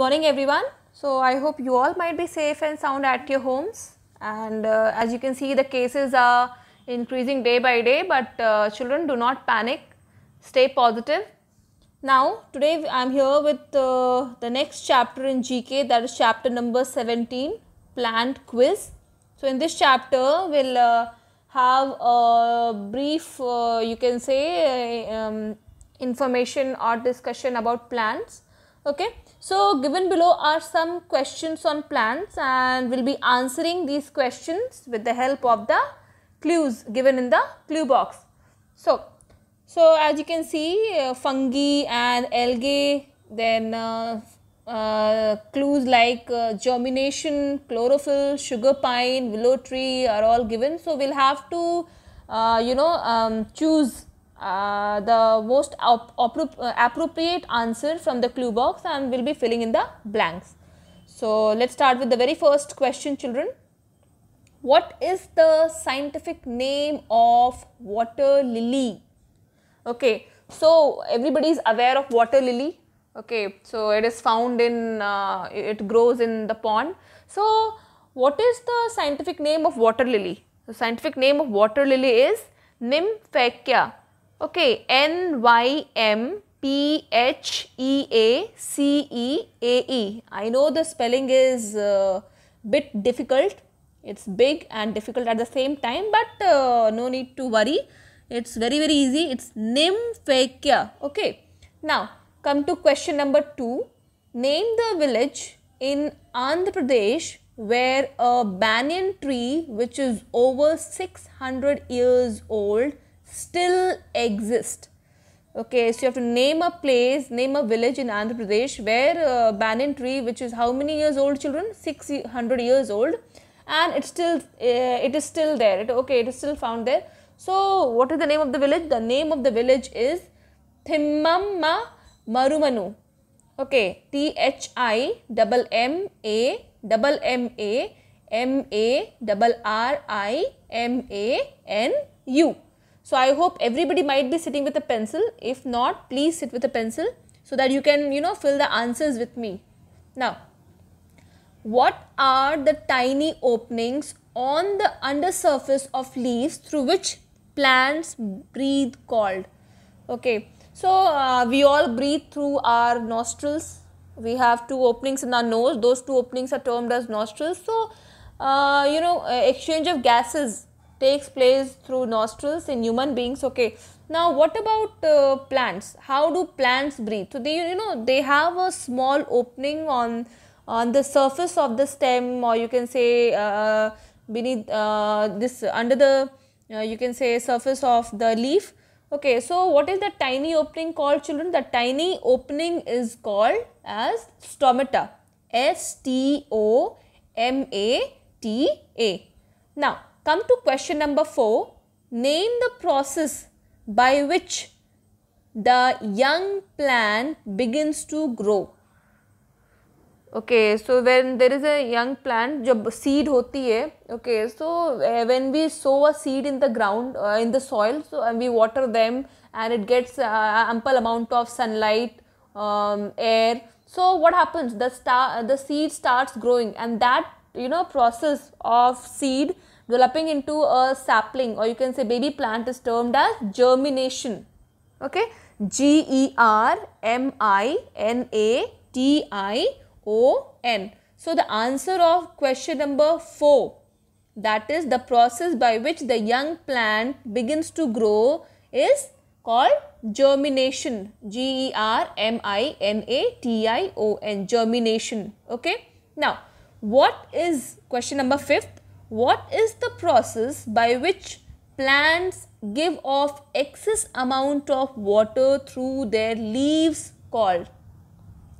Morning everyone. So I hope you all might be safe and sound at your homes and uh, as you can see the cases are increasing day by day but uh, children do not panic. Stay positive. Now today I am here with uh, the next chapter in GK that is chapter number 17 Plant quiz. So in this chapter we'll uh, have a brief uh, you can say um, information or discussion about plants okay so given below are some questions on plants and we'll be answering these questions with the help of the clues given in the clue box so so as you can see uh, fungi and algae then uh, uh, clues like uh, germination chlorophyll sugar pine willow tree are all given so we'll have to uh, you know um, choose uh, the most uh, appropriate answer from the clue box and we will be filling in the blanks. So, let us start with the very first question children. What is the scientific name of water lily? Okay, so everybody is aware of water lily. Okay, so it is found in, uh, it grows in the pond. So, what is the scientific name of water lily? The scientific name of water lily is Nymphaea Okay, N Y M P H E A C E A E. I know the spelling is uh, bit difficult. It's big and difficult at the same time, but uh, no need to worry. It's very very easy. It's Nymphakia. Okay. Now come to question number two. Name the village in Andhra Pradesh where a banyan tree which is over 600 years old still exist. Okay, so you have to name a place, name a village in Andhra Pradesh where uh, banyan tree, which is how many years old, children? 600 years old, and it's still uh, it is still there. It, okay, it is still found there. So, what is the name of the village? The name of the village is Thimmamma Marumanu. Okay, T H I double M A double M A M A double R I M A N U. So I hope everybody might be sitting with a pencil. If not, please sit with a pencil so that you can, you know, fill the answers with me. Now, what are the tiny openings on the undersurface of leaves through which plants breathe called? Okay, so uh, we all breathe through our nostrils. We have two openings in our nose. Those two openings are termed as nostrils. So, uh, you know, uh, exchange of gases takes place through nostrils in human beings okay now what about uh, plants how do plants breathe so they you know they have a small opening on on the surface of the stem or you can say uh, uh beneath uh, this under the uh, you can say surface of the leaf okay so what is the tiny opening called children the tiny opening is called as stomata s t o m a t a now come to question number 4. Name the process by which the young plant begins to grow. Okay, so when there is a young plant, जब seed होती है, okay, so uh, when we sow a seed in the ground, uh, in the soil, so and we water them and it gets eh, ample amount of sunlight, um, air. So what happens? The star, the seed starts growing, and that you know process of seed developing into a sapling or you can say baby plant is termed as germination. Okay. G-E-R-M-I-N-A-T-I-O-N. So, the answer of question number 4 that is the process by which the young plant begins to grow is called germination. G-E-R-M-I-N-A-T-I-O-N. Germination. Okay. Now, what is question number 5th? what is the process by which plants give off excess amount of water through their leaves called?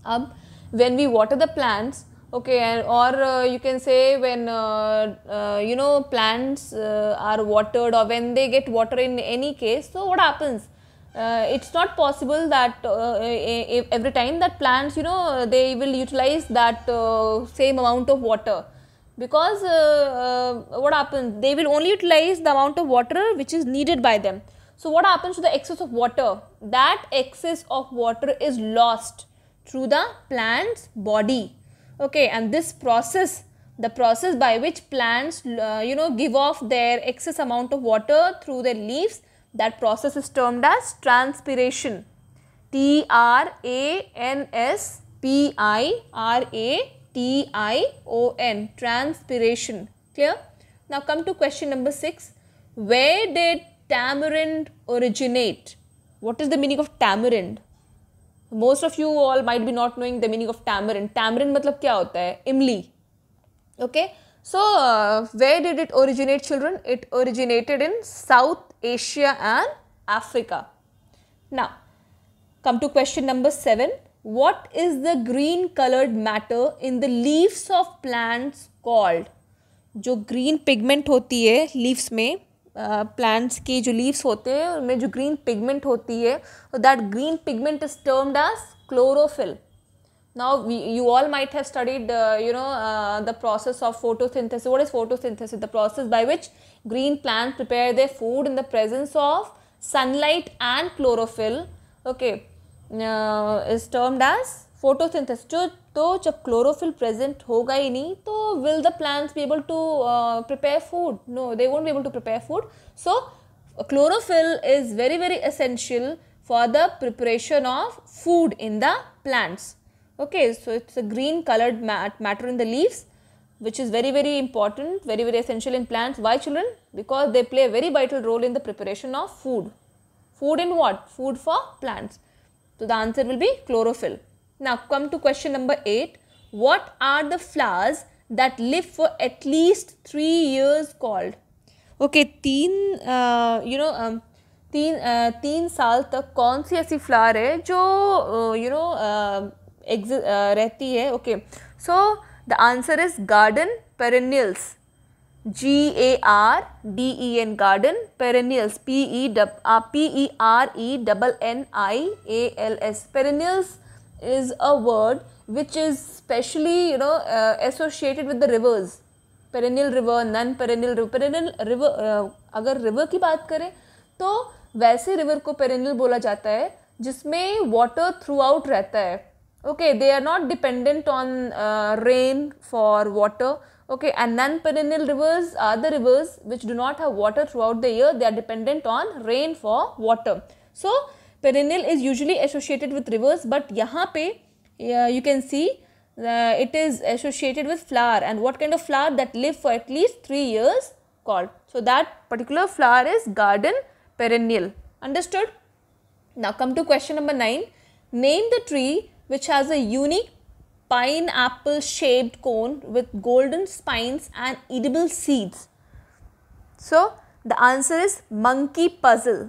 Um, when we water the plants, okay, and, or uh, you can say when, uh, uh, you know, plants uh, are watered or when they get water in any case, so what happens? Uh, it's not possible that uh, every time that plants you know they will utilize that uh, same amount of water because uh, uh, what happens they will only utilize the amount of water which is needed by them so what happens to the excess of water that excess of water is lost through the plant's body okay and this process the process by which plants uh, you know give off their excess amount of water through their leaves that process is termed as transpiration t r a n s p i r a T-I-O-N, transpiration. Clear? Now come to question number 6. Where did tamarind originate? What is the meaning of tamarind? Most of you all might be not knowing the meaning of tamarind. Tamarind मतलब क्या Imli. Okay? So, uh, where did it originate children? It originated in South Asia and Africa. Now, come to question number 7. What is the green colored matter in the leaves of plants called? जो green pigment होती है leaves में plants uh, के जो leaves होते हैं उनमें जो ग्रीन पिगमेंट होती है that green pigment is termed as chlorophyll now you all might have studied uh, you know uh, the process of photosynthesis what is photosynthesis the process by which green plants prepare their food in the presence of sunlight and chlorophyll okay is termed as photosynthesis. So, तो chlorophyll present will the plants be able to uh, prepare food? No, they won't be able to prepare food. So chlorophyll is very very essential for the preparation of food in the plants. Okay, so it's a green colored mat matter in the leaves which is very very important, very very essential in plants. Why children? Because they play a very vital role in the preparation of food. Food in what? Food for plants. So the answer will be chlorophyll. Now come to question number 8. What are the flowers that live for at least 3 years called? Okay, teen, uh, you know, um, teen, uh, teen saal tak kaun si aisi flower hai jo, uh, you know, um, uh, exi Okay, so the answer is garden perennials. G A R D E N garden perennials P E P E R E double N I A L S perennials is a word which is specially you know uh, associated with the rivers perennial river non perennial river perennial river uh, अगर river की बात करें तो वैसे river को perennial बोला जाता है जिसमें water throughout रहता है okay they are not dependent on uh, rain for water Okay, and non-perennial rivers are the rivers which do not have water throughout the year. They are dependent on rain for water. So, perennial is usually associated with rivers but yahan pe uh, you can see uh, it is associated with flower and what kind of flower that live for at least 3 years called. So, that particular flower is garden perennial. Understood? Now, come to question number 9. Name the tree which has a unique pineapple shaped cone with golden spines and edible seeds? So the answer is monkey puzzle.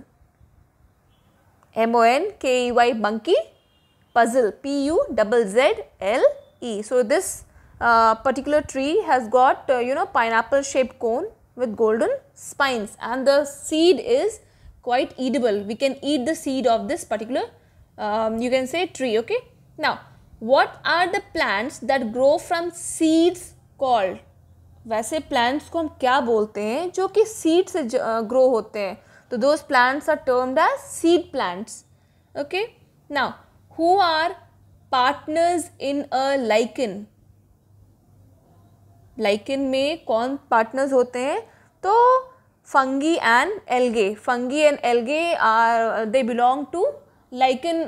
M O N K E Y monkey puzzle P U Z Z L E. So this uh, particular tree has got uh, you know pineapple shaped cone with golden spines and the seed is quite edible. We can eat the seed of this particular um, you can say tree okay. Now what are the plants that grow from seeds called वैसे plants को हम क्या बोलते हैं जो कि seed से grow होते हैं तो those plants are termed as seed plants okay now who are partners in a lichen lichen में कौन पार्टनर्स होते हैं तो fungi and algae fungi and algae are they belong to lichen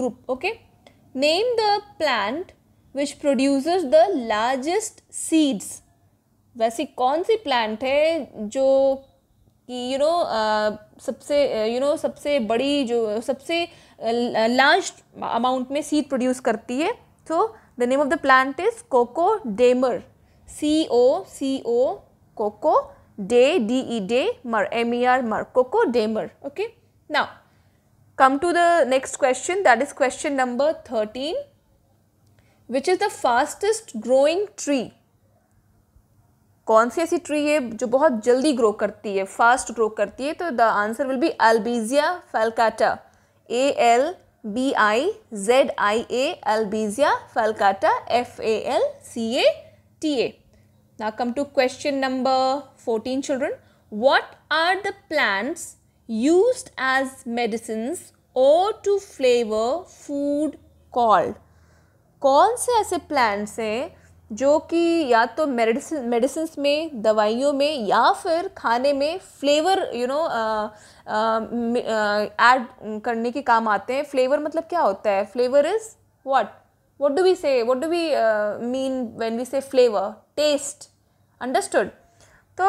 group okay Name the plant which produces the largest seeds. वैसी कौन सी plant है जो कि यू नो सबसे यू नो सबसे बड़ी जो सबसे लार्ज अमाउंट में सीड प्रोड्यूस करती है तो the name of the plant is coco de mer C O C O coco de D E de mer M E R mer coco de mer okay now come to the next question that is question number 13 which is the fastest growing tree कौन सी ऐसी tree है जो बहुत जल्दी grow करती है fast grow करती है तो the answer will be Albizia falcata A L B I Z I A Albizia falcata F A L C A T A ना come to question number fourteen children what are the plants used as medicines or to flavor food called कौन से ऐसे plants हैं जो कि या तो medicine medicine में दवाइयों में या फिर खाने में फ्लेवर यू नो ऐड करने के काम आते हैं फ्लेवर मतलब क्या होता है flavour is what what do we say what do we mean when we say flavour taste understood तो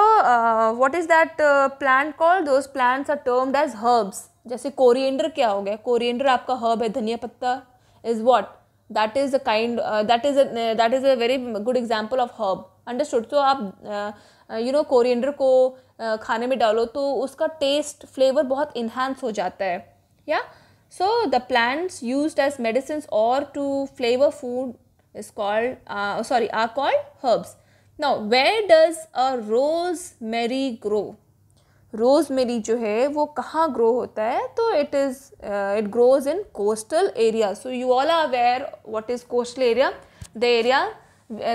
what is that plant call those plants are termed as herbs जैसे कोरिएंडर क्या हो गया कोरिएंडर आपका हर्ब है धनिया पत्ता is what that is a kind that is that is a very good example of herb understood तो आप यू नो कोरिएंडर को uh, खाने में डालो तो उसका टेस्ट फ्लेवर बहुत इन्हांस हो जाता है या so the plants use as medicine और to flavour food is called sorry are called herbs Now, where does a rosemary grow? Rosemary, जो है वो कहाँ ग्रो होता है तो it is it grows in coastal area so you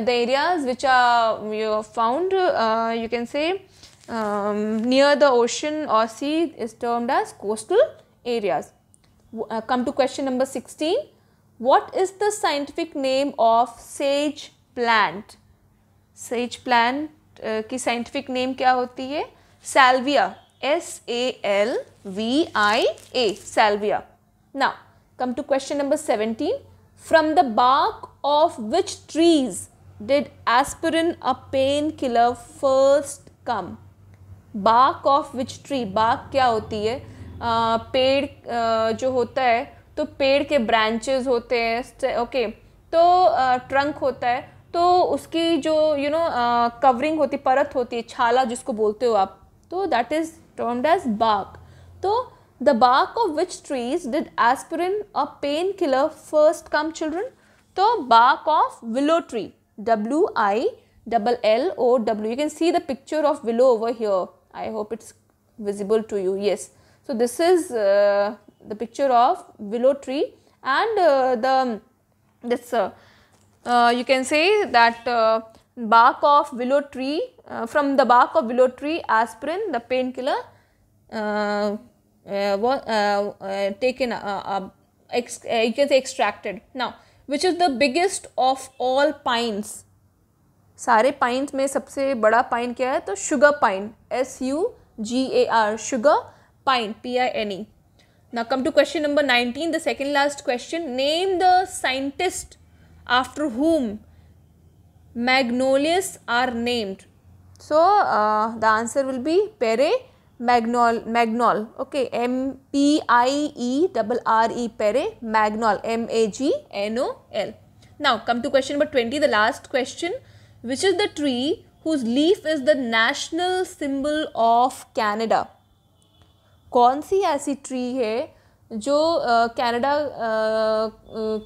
the areas which are um, you know, found uh, you can say um, near the ocean or sea is termed as coastal areas. Uh, come to question number 16. What is the scientific name of sage plant? Sage plant uh, की scientific name क्या होती है Salvia S A L V I A Salvia now come to question number seventeen from the of which trees did aspirin a painkiller first come bark of which tree bark क्या होती है आ, uh, पेड़ आ, uh, जो होता है तो पेड़ के ब्रांचेस होते हैं ओके तो आ, ट्रंक होता है तो उसकी जो यू नो कवरिंग होती परत होती है छाला जिसको बोलते हो आप तो that is termed as bark तो the bark of which trees did aspirin a painkiller first come children तो bark of willow tree W I double L O W you can see the picture of willow over here I hope it's visible to you yes so this is the picture of willow tree and this Uh, you can say that uh, bark of willow tree, uh, from the bark of willow tree aspirin the painkiller taken ex, you can say extracted. Now which is the biggest of all pines सारे pines में सबसे बड़ा pine क्या है तो sugar pine G A R, sugar pine. ए now come to question number 19 the second last question name the scientist after whom magnolias are named. So, uh, the answer will be Pere Magnol, Magnol, okay, M-P-I-E double R-E, Pere Magnol, M-A-G-N-O-L. Now, come to question number 20, the last question, which is the tree whose leaf is the national symbol of Canada? कौन सी ऐसी tree है जो Canada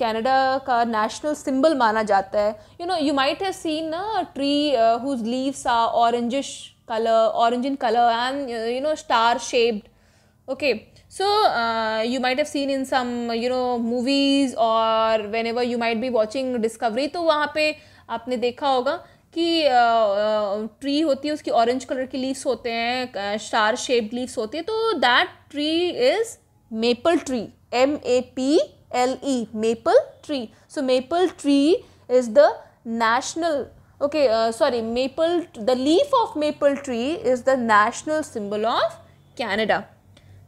Canada का national symbol माना जाता है you know you might have seen a tree whose leaves are orangish colour orange in colour and you know star shaped okay so you might have seen in some you know movies or whenever you might be watching Discovery तो वहाँ पे आपने देखा होगा कि tree होती है उसकी ऑरेंज कलर की लीव्स होते हैं स्टार शेप्ड लीव्स होते हैं तो that tree is maple tree. M-A-P-L-E, maple tree. So, maple tree is the national, okay, uh, sorry, maple, the leaf of maple tree is the national symbol of Canada.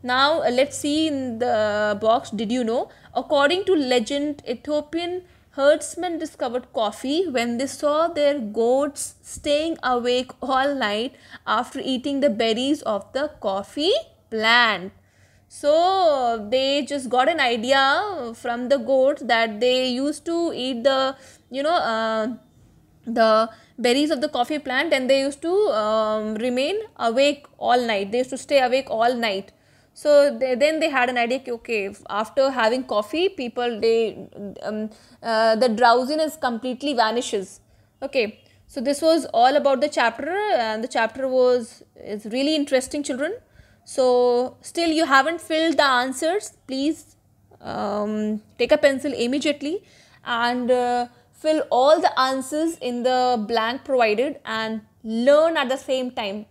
Now, uh, let's see in the box, did you know? According to legend, Ethiopian herdsmen discovered coffee when they saw their goats staying awake all night after eating the berries of the coffee plant. So they just got an idea from the goat that they used to eat the, you know, uh, the berries of the coffee plant and they used to um, remain awake all night. They used to stay awake all night. So they, then they had an idea, okay, after having coffee, people, they, um, uh, the drowsiness completely vanishes. Okay, so this was all about the chapter and the chapter was, is really interesting children. So still you haven't filled the answers, please um, take a pencil immediately and uh, fill all the answers in the blank provided and learn at the same time.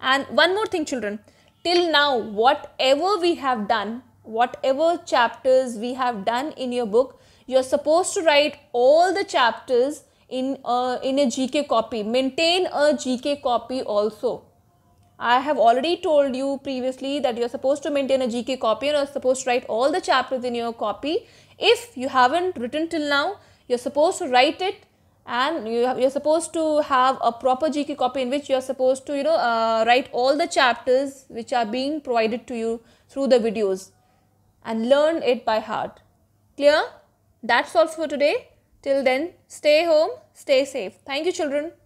And one more thing children, till now whatever we have done, whatever chapters we have done in your book, you're supposed to write all the chapters in a, in a GK copy. Maintain a GK copy also I have already told you previously that you are supposed to maintain a GK copy and you are supposed to write all the chapters in your copy. If you haven't written till now, you are supposed to write it and you, are supposed to have a proper GK copy in which you are supposed to, you know, uh, write all the chapters which are being provided to you through the videos and learn it by heart. Clear? That's all for today. Till then, stay home, stay safe. Thank you children.